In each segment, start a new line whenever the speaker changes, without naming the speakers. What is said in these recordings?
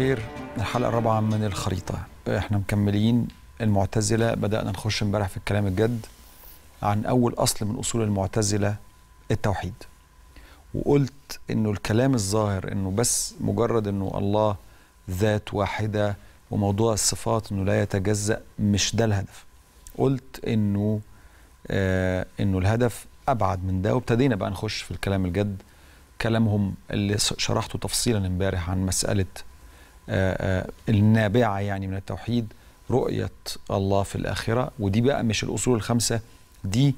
الخير الحلقة الرابعة من الخريطة احنا مكملين المعتزلة بدأنا نخش امبارح في الكلام الجد عن أول أصل من أصول المعتزلة التوحيد وقلت إنه الكلام الظاهر إنه بس مجرد إنه الله ذات واحدة وموضوع الصفات إنه لا يتجزأ مش ده الهدف قلت إنه آه إنه الهدف أبعد من ده وابتدينا بقى نخش في الكلام الجد كلامهم اللي شرحته تفصيلا امبارح عن مسألة آه، آه، النابعه يعني من التوحيد رؤيه الله في الاخره ودي بقى مش الاصول الخمسه دي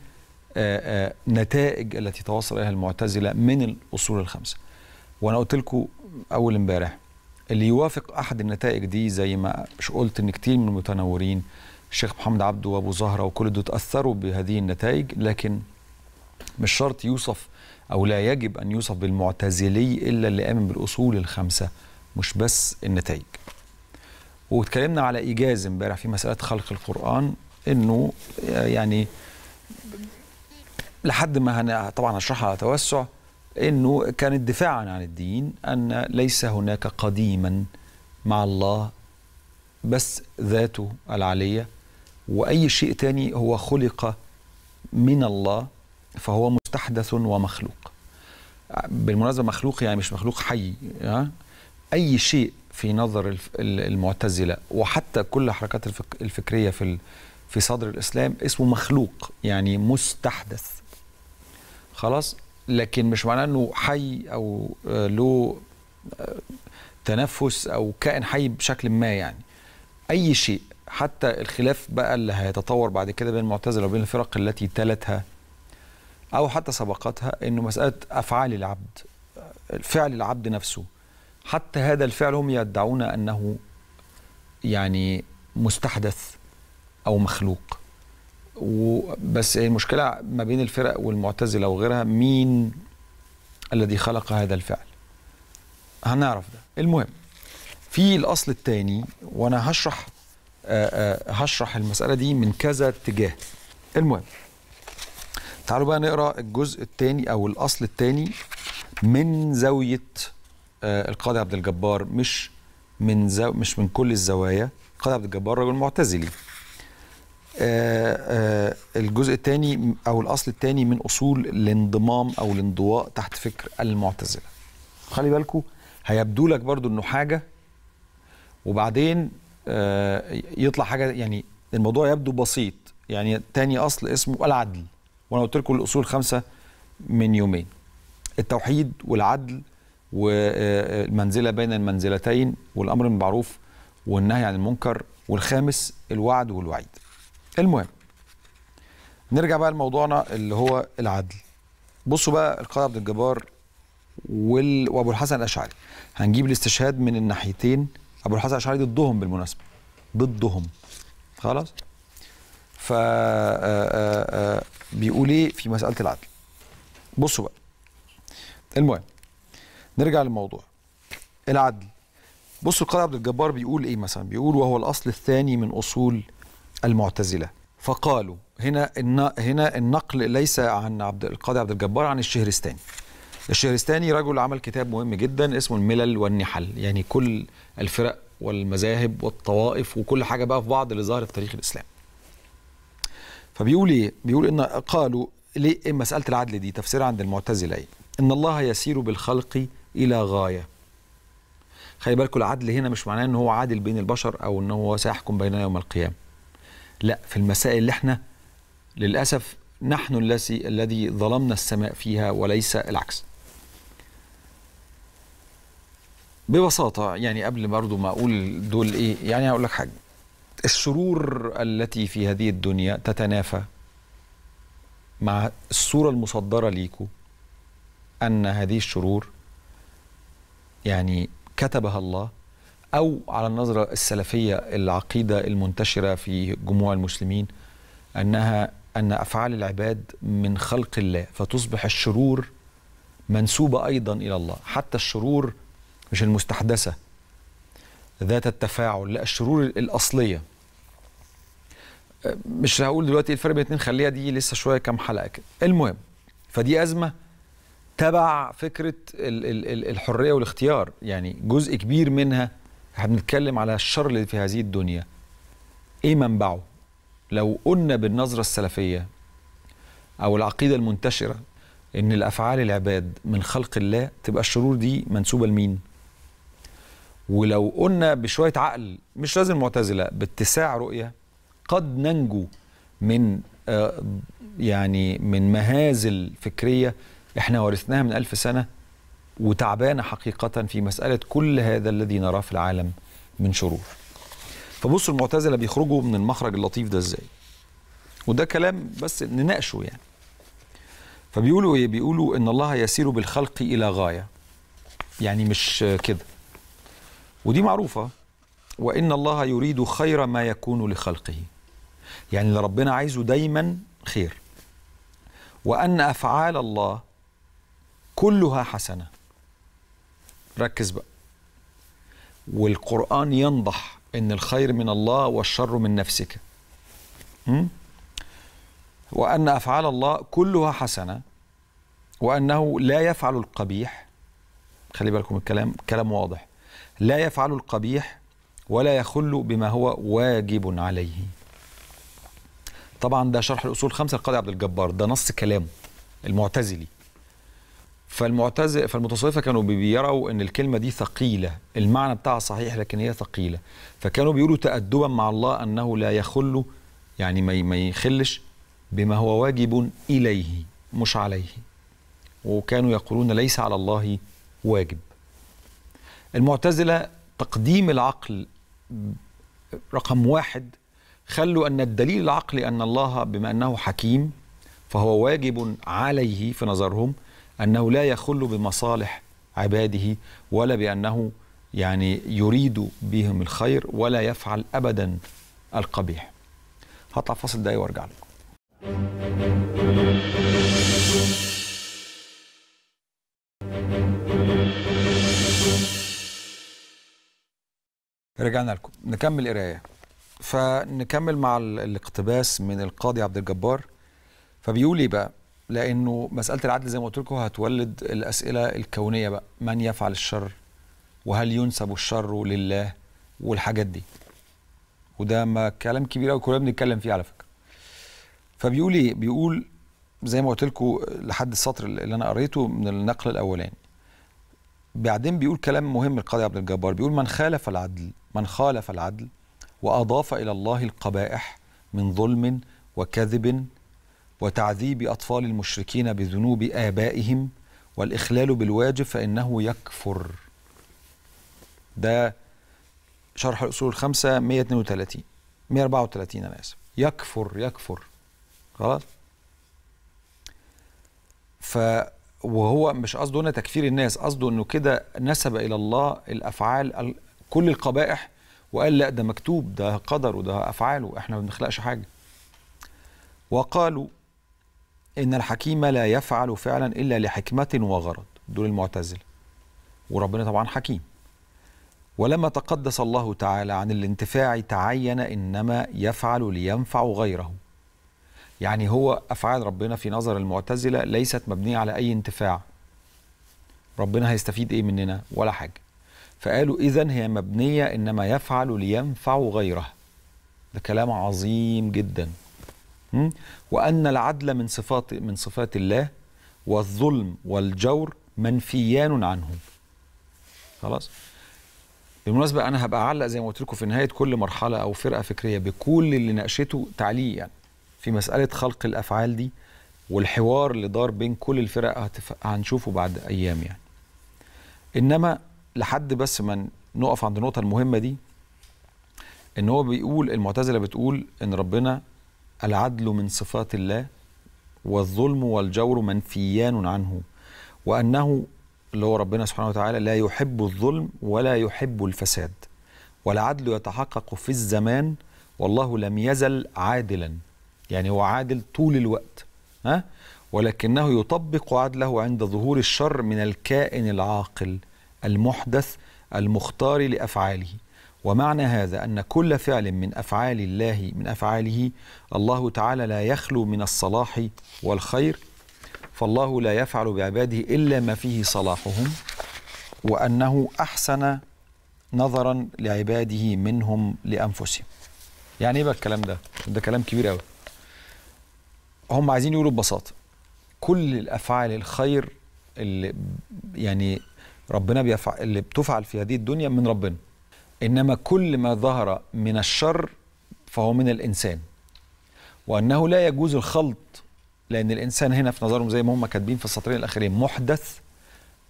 آه، نتائج التي توصل اليها المعتزله من الاصول الخمسه. وانا قلت لكم اول امبارح اللي يوافق احد النتائج دي زي ما مش قلت ان كتير من المتنورين الشيخ محمد عبده وابو زهره وكل دول تاثروا بهذه النتائج لكن مش شرط يوصف او لا يجب ان يوصف بالمعتزلي الا اللي امن بالاصول الخمسه مش بس النتائج واتكلمنا على إيجاز امبارح في مسألة خلق القرآن إنه يعني لحد ما هن... طبعا هشرحها على توسع إنه كانت دفاعا عن الدين أن ليس هناك قديما مع الله بس ذاته العلية وأي شيء تاني هو خلق من الله فهو مستحدث ومخلوق بالمناسبة مخلوق يعني مش مخلوق حي ها اي شيء في نظر المعتزله وحتى كل الحركات الفكريه في في صدر الاسلام اسمه مخلوق يعني مستحدث خلاص لكن مش معناه انه حي او آه، له آه، تنفس او كائن حي بشكل ما يعني اي شيء حتى الخلاف بقى اللي هيتطور بعد كده بين المعتزله وبين الفرق التي تلتها او حتى سبقتها انه مساله افعال العبد آه، فعل العبد نفسه حتى هذا الفعل هم يدعون انه يعني مستحدث او مخلوق بس المشكله ما بين الفرق والمعتزله وغيرها مين الذي خلق هذا الفعل هنعرف ده المهم في الاصل الثاني وانا هشرح هشرح المساله دي من كذا اتجاه المهم تعالوا بقى نقرا الجزء الثاني او الاصل الثاني من زاويه آه، القاضي عبد الجبار مش من زو مش من كل الزوايا القاضي عبد الجبار رجل معتزلي آه، آه، الجزء الثاني او الاصل الثاني من اصول الانضمام او الانضواء تحت فكر المعتزله خلي بالكم هيبدو لك برضو انه حاجه وبعدين يطلع حاجه يعني الموضوع يبدو بسيط يعني تاني اصل اسمه العدل وانا قلت لكم الاصول خمسه من يومين التوحيد والعدل والمنزله بين المنزلتين والامر بالمعروف والنهي عن المنكر والخامس الوعد والوعيد. المهم نرجع بقى لموضوعنا اللي هو العدل. بصوا بقى القاضي عبد الجبار وال... وابو الحسن الاشعري هنجيب الاستشهاد من الناحيتين ابو الحسن الاشعري ضدهم بالمناسبه ضدهم خلاص ف آه، آه، آه، بيقول ايه في مساله العدل بصوا بقى المهم نرجع للموضوع العدل بص القاضي عبد الجبار بيقول ايه مثلا بيقول وهو الاصل الثاني من اصول المعتزله فقالوا هنا هنا النقل ليس عن عبد القاضي عبد الجبار عن الشهرستاني الشهرستاني رجل عمل كتاب مهم جدا اسمه الملل والنحل يعني كل الفرق والمذاهب والطوائف وكل حاجه بقى في بعض اللي ظهرت في تاريخ الاسلام فبيقول ايه بيقول ان قالوا ليه إيه مساله العدل دي تفسير عند المعتزله ايه ان الله يسير بالخلق الى غايه خلي بالكوا العدل هنا مش معناه ان هو عادل بين البشر او ان هو سيحكم بيننا يوم القيامه لا في المسائل اللي احنا للاسف نحن الذي الذي ظلمنا السماء فيها وليس العكس ببساطة يعني قبل برضو ما أقول دول إيه يعني هقول لك حاجة الشرور التي في هذه الدنيا تتنافى مع الصورة المصدرة ليكو أن هذه الشرور يعني كتبها الله أو على النظرة السلفية العقيدة المنتشرة في جموع المسلمين أنها أن أفعال العباد من خلق الله فتصبح الشرور منسوبة أيضا إلى الله حتى الشرور مش المستحدثة ذات التفاعل لا الشرور الأصلية مش هقول دلوقتي الفرق بين الاثنين خليها دي لسه شوية كام حلقة كده المهم فدي أزمة تبع فكره الحريه والاختيار يعني جزء كبير منها احنا بنتكلم على الشر اللي في هذه الدنيا ايه منبعه لو قلنا بالنظره السلفيه او العقيده المنتشره ان الافعال العباد من خلق الله تبقى الشرور دي منسوبه لمين ولو قلنا بشويه عقل مش لازم معتزله باتساع رؤيه قد ننجو من آه، يعني من مهازل فكريه احنا ورثناها من ألف سنة وتعبانة حقيقة في مسألة كل هذا الذي نراه في العالم من شرور فبصوا المعتزلة بيخرجوا من المخرج اللطيف ده ازاي وده كلام بس نناقشه يعني فبيقولوا ايه بيقولوا ان الله يسير بالخلق الى غايه يعني مش كده ودي معروفه وان الله يريد خير ما يكون لخلقه يعني اللي ربنا عايزه دايما خير وان افعال الله كلها حسنه ركز بقى والقران ينضح ان الخير من الله والشر من نفسك م? وان افعال الله كلها حسنه وانه لا يفعل القبيح خلي بالكم الكلام كلام واضح لا يفعل القبيح ولا يخل بما هو واجب عليه طبعا ده شرح الاصول خمسه للقاضي عبد الجبار ده نص كلامه المعتزلي فالمعتز فالمتصوفه كانوا بيروا ان الكلمه دي ثقيله المعنى بتاعها صحيح لكن هي ثقيله فكانوا بيقولوا تادبا مع الله انه لا يخل يعني ما ما يخلش بما هو واجب اليه مش عليه وكانوا يقولون ليس على الله واجب المعتزله تقديم العقل رقم واحد خلوا ان الدليل العقلي ان الله بما انه حكيم فهو واجب عليه في نظرهم أنه لا يخل بمصالح عباده ولا بأنه يعني يريد بهم الخير ولا يفعل أبدا القبيح هطلع فاصل ده وارجع لكم رجعنا لكم نكمل قرايه فنكمل مع الاقتباس من القاضي عبد الجبار فبيقول ايه بقى لانه مساله العدل زي ما قلت لكم هتولد الاسئله الكونيه بقى من يفعل الشر وهل ينسب الشر لله والحاجات دي وده ما كلام كبير قوي كلنا بنتكلم فيه على فكره فبيقول ايه بيقول زي ما قلت لكم لحد السطر اللي انا قريته من النقل الاولاني بعدين بيقول كلام مهم القاضي عبد الجبار بيقول من خالف العدل من خالف العدل واضاف الى الله القبائح من ظلم وكذب وتعذيب أطفال المشركين بذنوب آبائهم والإخلال بالواجب فإنه يكفر ده شرح الأصول الخمسة 132 134 أنا آسف يكفر يكفر خلاص ف وهو مش قصده هنا تكفير الناس قصده انه كده نسب الى الله الافعال كل القبائح وقال لا ده مكتوب ده قدر وده افعاله احنا ما بنخلقش حاجه وقالوا إن الحكيم لا يفعل فعلا إلا لحكمة وغرض دول المعتزلة وربنا طبعا حكيم ولما تقدس الله تعالى عن الانتفاع تعين إنما يفعل لينفع غيره يعني هو أفعال ربنا في نظر المعتزلة ليست مبنية على أي انتفاع ربنا هيستفيد إيه مننا ولا حاجة فقالوا إذا هي مبنية إنما يفعل لينفع غيره ده كلام عظيم جدا وأن العدل من صفات من صفات الله والظلم والجور منفيان عنه خلاص بالمناسبة أنا هبقى أعلق زي ما قلت لكم في نهاية كل مرحلة أو فرقة فكرية بكل اللي ناقشته تعليقا يعني في مسألة خلق الأفعال دي والحوار اللي دار بين كل الفرق هتف... هنشوفه بعد أيام يعني إنما لحد بس ما نقف عند النقطة المهمة دي إن هو بيقول المعتزلة بتقول إن ربنا العدل من صفات الله والظلم والجور منفيان عنه وأنه اللي هو ربنا سبحانه وتعالى لا يحب الظلم ولا يحب الفساد والعدل يتحقق في الزمان والله لم يزل عادلا يعني هو عادل طول الوقت ها ولكنه يطبق عدله عند ظهور الشر من الكائن العاقل المحدث المختار لافعاله ومعنى هذا أن كل فعل من أفعال الله من أفعاله الله تعالى لا يخلو من الصلاح والخير فالله لا يفعل بعباده إلا ما فيه صلاحهم وأنه أحسن نظرا لعباده منهم لأنفسهم يعني إيه بقى الكلام ده؟ ده كلام كبير قوي هم عايزين يقولوا ببساطة كل الأفعال الخير اللي يعني ربنا بيفعل اللي بتفعل في هذه الدنيا من ربنا إنما كل ما ظهر من الشر فهو من الإنسان وأنه لا يجوز الخلط لأن الإنسان هنا في نظرهم زي ما هم كاتبين في السطرين الاخرين محدث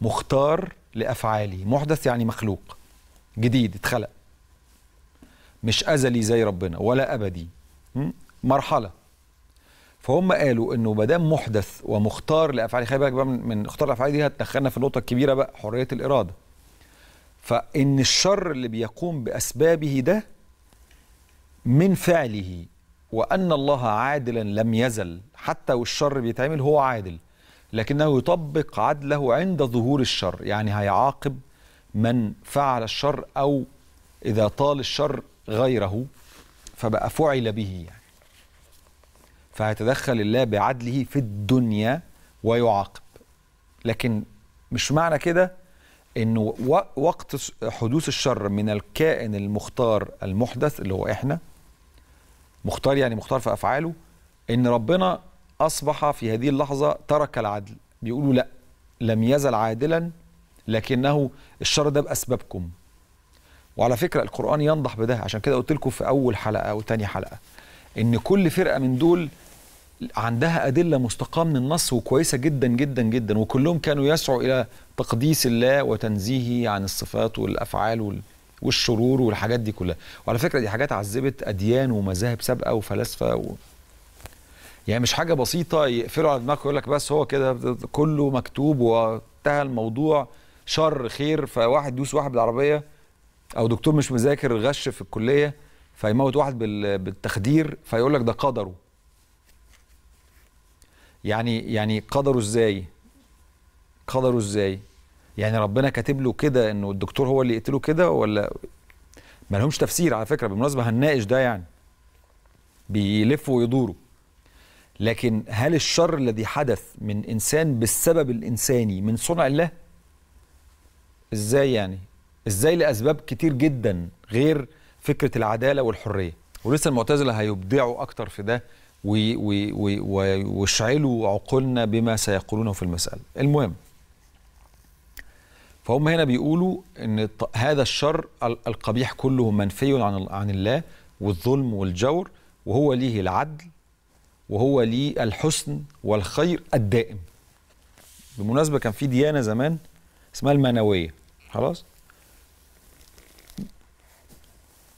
مختار لأفعاله محدث يعني مخلوق جديد اتخلق مش أزلي زي ربنا ولا أبدي مرحلة فهم قالوا انه ما دام محدث ومختار لافعاله خلي بالك بقى من اختار الافعال دي هتدخلنا في النقطه الكبيره بقى حريه الاراده فإن الشر اللي بيقوم بأسبابه ده من فعله وأن الله عادلا لم يزل حتى والشر بيتعمل هو عادل لكنه يطبق عدله عند ظهور الشر يعني هيعاقب من فعل الشر أو إذا طال الشر غيره فبقى فعل به يعني فهيتدخل الله بعدله في الدنيا ويعاقب لكن مش معنى كده انه وقت حدوث الشر من الكائن المختار المحدث اللي هو احنا مختار يعني مختار في افعاله ان ربنا اصبح في هذه اللحظه ترك العدل بيقولوا لا لم يزل عادلا لكنه الشر ده باسبابكم وعلى فكره القران ينضح بده عشان كده قلت لكم في اول حلقه او تاني حلقه ان كل فرقه من دول عندها أدلة مستقاة من النص وكويسة جدا جدا جدا وكلهم كانوا يسعوا إلى تقديس الله وتنزيهه عن الصفات والأفعال والشرور والحاجات دي كلها وعلى فكرة دي حاجات عذبت أديان ومذاهب سابقة وفلاسفة و... يعني مش حاجة بسيطة يقفلوا على دماغك ويقول لك بس هو كده كله مكتوب وانتهى الموضوع شر خير فواحد يدوس واحد بالعربية أو دكتور مش مذاكر غش في الكلية فيموت واحد بالتخدير فيقول لك ده قدره يعني يعني قدره ازاي قدره ازاي يعني ربنا كاتب له كده انه الدكتور هو اللي يقتله كده ولا ما لهمش تفسير على فكره بالمناسبه هنناقش ده يعني بيلفوا ويدوروا لكن هل الشر الذي حدث من انسان بالسبب الانساني من صنع الله ازاي يعني ازاي لاسباب كتير جدا غير فكره العداله والحريه ولسه المعتزله هيبدعوا اكتر في ده ويشعلوا عقولنا بما سيقولونه في المسألة المهم فهم هنا بيقولوا ان هذا الشر القبيح كله منفي عن عن الله والظلم والجور وهو ليه العدل وهو ليه الحسن والخير الدائم بالمناسبه كان في ديانه زمان اسمها المنويه خلاص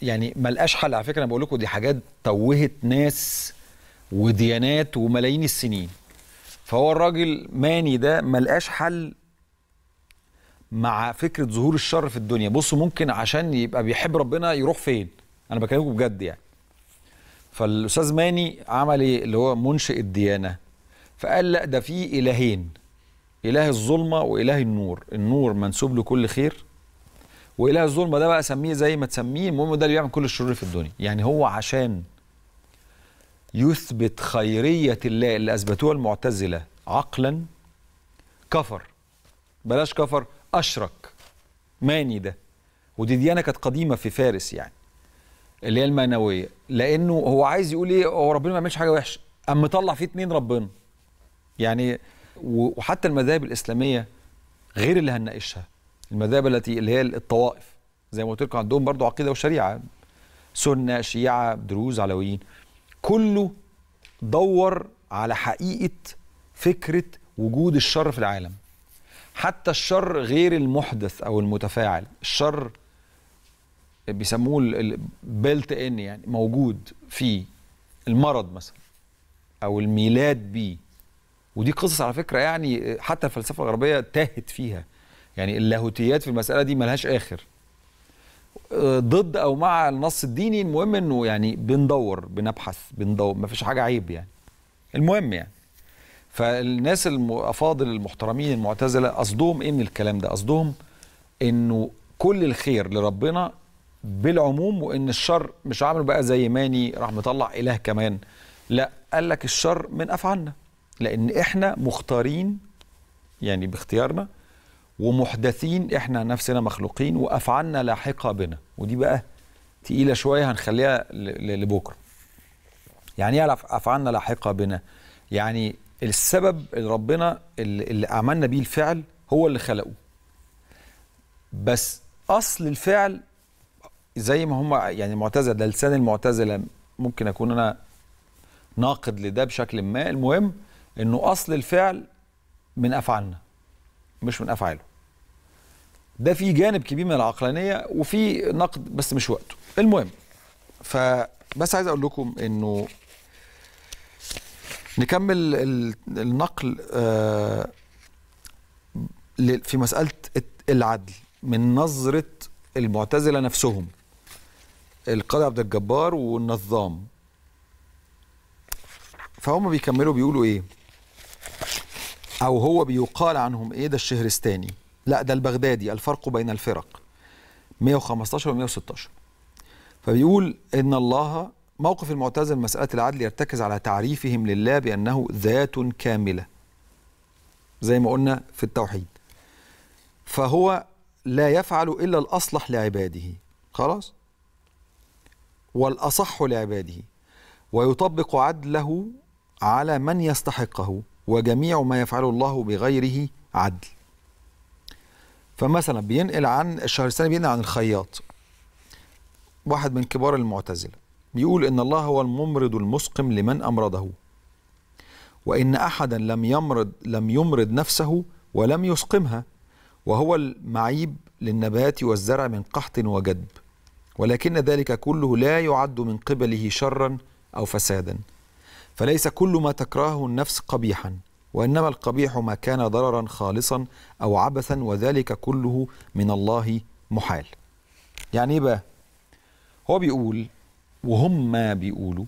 يعني ملقاش حل على فكره انا بقول لكم دي حاجات توهت ناس وديانات وملايين السنين فهو الراجل ماني ده ملقاش حل مع فكره ظهور الشر في الدنيا بصوا ممكن عشان يبقى بيحب ربنا يروح فين انا بكلمكم بجد يعني فالاستاذ ماني عمل ايه اللي هو منشئ الديانه فقال لا ده في الهين اله الظلمه واله النور النور منسوب لكل خير واله الظلمه ده بقى سميه زي ما تسميه المهم ده اللي بيعمل كل الشر في الدنيا يعني هو عشان يثبت خيرية الله اللي أثبتوها المعتزلة عقلا كفر بلاش كفر أشرك ماني ده ودي ديانة كانت قديمة في فارس يعني اللي هي المانوية لأنه هو عايز يقول إيه هو ربنا ما يعملش حاجة وحشة أم مطلع فيه اتنين ربنا يعني وحتى المذاهب الإسلامية غير اللي هنناقشها المذاهب التي اللي هي الطوائف زي ما قلت لكم عندهم برضو عقيدة وشريعة سنة شيعة دروز علويين كله دور على حقيقه فكره وجود الشر في العالم حتى الشر غير المحدث او المتفاعل الشر بيسموه البلت ان يعني موجود في المرض مثلا او الميلاد بيه ودي قصص على فكره يعني حتى الفلسفه الغربيه تاهت فيها يعني اللاهوتيات في المساله دي ملهاش اخر ضد او مع النص الديني المهم انه يعني بندور بنبحث بندور ما فيش حاجه عيب يعني المهم يعني فالناس الافاضل المحترمين المعتزله قصدهم ايه من الكلام ده قصدهم انه كل الخير لربنا بالعموم وان الشر مش عامله بقى زي ماني راح مطلع اله كمان لا قال لك الشر من افعالنا لان احنا مختارين يعني باختيارنا ومحدثين احنا نفسنا مخلوقين وافعالنا لاحقه بنا ودي بقى تقيله شويه هنخليها لبكره يعني ايه افعالنا لاحقه بنا يعني السبب اللي ربنا اللي عملنا بيه الفعل هو اللي خلقه بس اصل الفعل زي ما هم يعني المعتزله ده لسان المعتزله ممكن اكون انا ناقد لده بشكل ما المهم انه اصل الفعل من افعالنا مش من افعاله ده في جانب كبير من العقلانيه وفي نقد بس مش وقته المهم فبس عايز اقول لكم انه نكمل النقل آه، في مساله العدل من نظره المعتزله نفسهم القاضي عبد الجبار والنظام فهم بيكملوا بيقولوا ايه او هو بيقال عنهم ايه ده الشهرستاني لا ده البغدادي الفرق بين الفرق 115 و 116 فبيقول إن الله موقف المعتزل من مسألة العدل يرتكز على تعريفهم لله بأنه ذات كاملة زي ما قلنا في التوحيد فهو لا يفعل إلا الأصلح لعباده خلاص والأصح لعباده ويطبق عدله على من يستحقه وجميع ما يفعله الله بغيره عدل فمثلا بينقل عن الشهرستاني بينقل عن الخياط واحد من كبار المعتزله بيقول ان الله هو الممرض المسقم لمن امرضه وان احدا لم يمرض لم يمرض نفسه ولم يسقمها وهو المعيب للنبات والزرع من قحط وجدب ولكن ذلك كله لا يعد من قبله شرا او فسادا فليس كل ما تكرهه النفس قبيحا وإنما القبيح ما كان ضررا خالصا أو عبثا وذلك كله من الله محال يعني إيه بقى هو بيقول وهم ما بيقولوا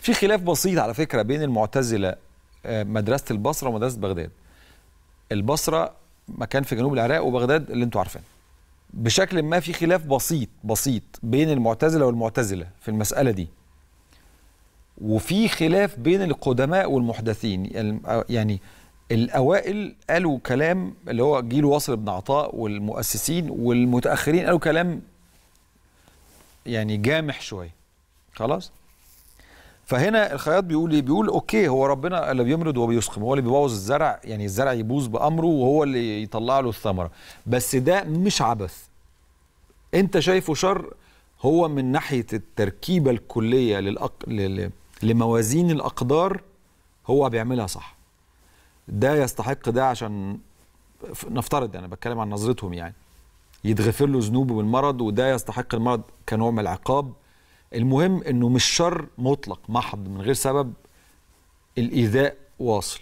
في خلاف بسيط على فكرة بين المعتزلة آه، مدرسة البصرة ومدرسة بغداد البصرة مكان في جنوب العراق وبغداد اللي انتوا عارفينه بشكل ما في خلاف بسيط بسيط بين المعتزلة والمعتزلة في المسألة دي وفي خلاف بين القدماء والمحدثين يعني الاوائل قالوا كلام اللي هو جيل واصل بن عطاء والمؤسسين والمتاخرين قالوا كلام يعني جامح شويه خلاص فهنا الخياط بيقول ايه بيقول اوكي هو ربنا اللي بيمرض وبيسقم هو اللي بيبوظ الزرع يعني الزرع يبوظ بامره وهو اللي يطلع له الثمره بس ده مش عبث انت شايفه شر هو من ناحيه التركيبه الكليه للأق... لل... لموازين الاقدار هو بيعملها صح ده يستحق ده عشان نفترض انا بتكلم عن نظرتهم يعني يتغفر له ذنوبه بالمرض وده يستحق المرض كنوع من العقاب المهم انه مش شر مطلق محض من غير سبب الايذاء واصل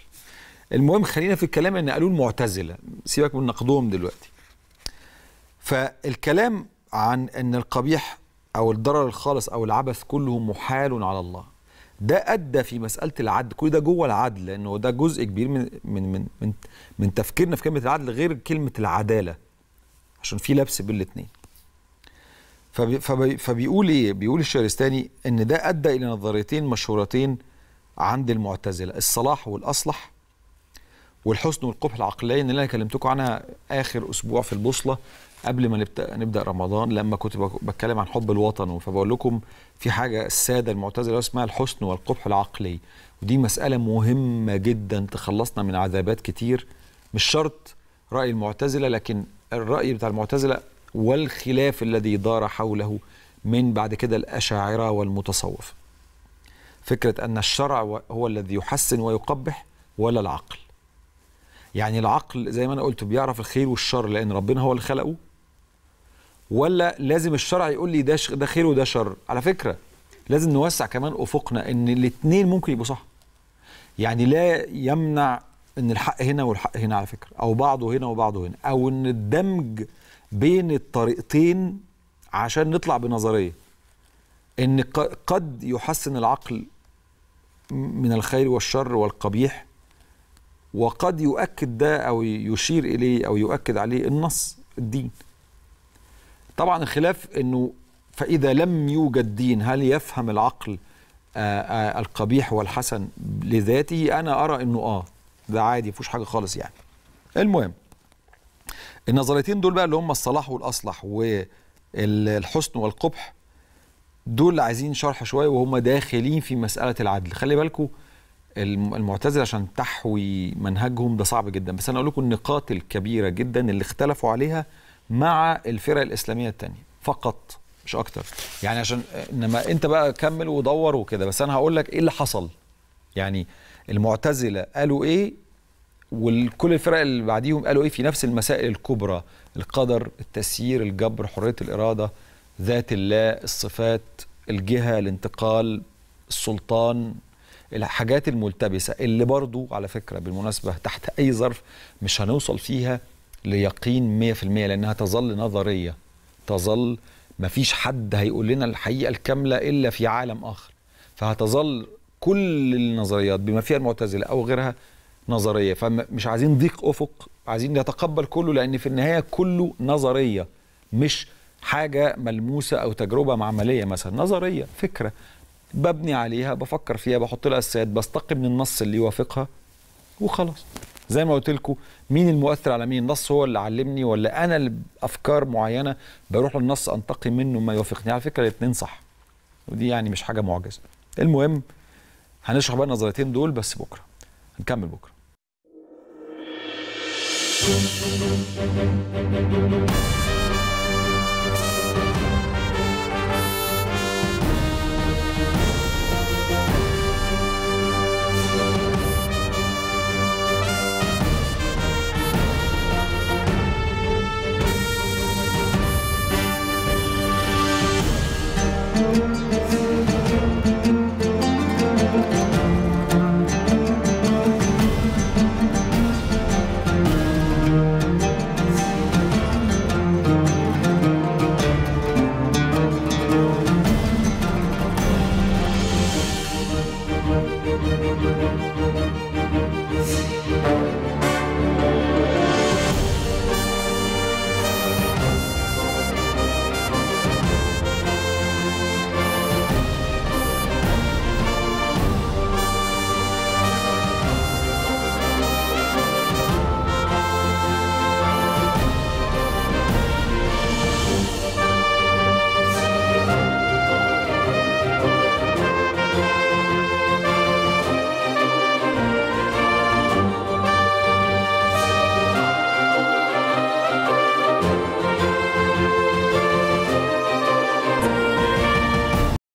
المهم خلينا في الكلام ان قالوا المعتزله سيبك من نقدهم دلوقتي فالكلام عن ان القبيح او الضرر الخالص او العبث كله محال على الله ده ادى في مساله العدل كل ده جوه العدل لانه ده جزء كبير من من من من, من تفكيرنا في كلمه العدل غير كلمه العداله عشان في لبس بين الاثنين فبي فبي فبيقول ايه بيقول الشهرستاني ان ده ادى الى نظريتين مشهورتين عند المعتزله الصلاح والاصلح والحسن والقبح العقلي اللي انا كلمتكم عنها اخر اسبوع في البوصله قبل ما نبدا نبدا رمضان لما كنت بتكلم عن حب الوطن فبقول لكم في حاجه الساده المعتزله اسمها الحسن والقبح العقلي ودي مساله مهمه جدا تخلصنا من عذابات كتير مش شرط راي المعتزله لكن الراي بتاع المعتزله والخلاف الذي دار حوله من بعد كده الاشاعره والمتصوف فكره ان الشرع هو الذي يحسن ويقبح ولا العقل يعني العقل زي ما انا قلت بيعرف الخير والشر لان ربنا هو اللي خلقه ولا لازم الشرع يقول لي ده ده خير وده شر على فكره لازم نوسع كمان افقنا ان الاثنين ممكن يبقوا صح يعني لا يمنع ان الحق هنا والحق هنا على فكره او بعضه هنا وبعضه هنا او ان الدمج بين الطريقتين عشان نطلع بنظريه ان قد يحسن العقل من الخير والشر والقبيح وقد يؤكد ده أو يشير إليه أو يؤكد عليه النص الدين طبعا الخلاف أنه فإذا لم يوجد دين هل يفهم العقل آآ آه، آآ آه، القبيح والحسن لذاته أنا أرى أنه آه ده عادي مفيش حاجة خالص يعني المهم النظريتين دول بقى اللي هم الصلاح والأصلح والحسن والقبح دول عايزين شرح شوية وهم داخلين في مسألة العدل خلي بالكم المعتزله عشان تحوي منهجهم ده صعب جدا بس انا اقول لكم النقاط الكبيره جدا اللي اختلفوا عليها مع الفرق الاسلاميه الثانيه فقط مش اكتر يعني عشان انما انت بقى كمل ودور وكده بس انا هقول لك ايه اللي حصل يعني المعتزله قالوا ايه وكل الفرق اللي بعديهم قالوا ايه في نفس المسائل الكبرى القدر التسيير الجبر حريه الاراده ذات الله الصفات الجهه الانتقال السلطان الحاجات الملتبسه اللي برضو على فكره بالمناسبه تحت اي ظرف مش هنوصل فيها ليقين 100% لانها تظل نظريه تظل مفيش حد هيقول لنا الحقيقه الكامله الا في عالم اخر فهتظل كل النظريات بما فيها المعتزله او غيرها نظريه فمش عايزين ضيق افق عايزين نتقبل كله لان في النهايه كله نظريه مش حاجه ملموسه او تجربه معمليه مثلا نظريه فكره ببني عليها بفكر فيها بحط لها السياد بستقي من النص اللي يوافقها وخلاص زي ما قلت لكم مين المؤثر على مين النص هو اللي علمني ولا انا الافكار افكار معينه بروح للنص انتقي منه ما يوافقني على فكره الاثنين صح ودي يعني مش حاجه معجزه المهم هنشرح بقى النظريتين دول بس بكره هنكمل بكره Thank you. Música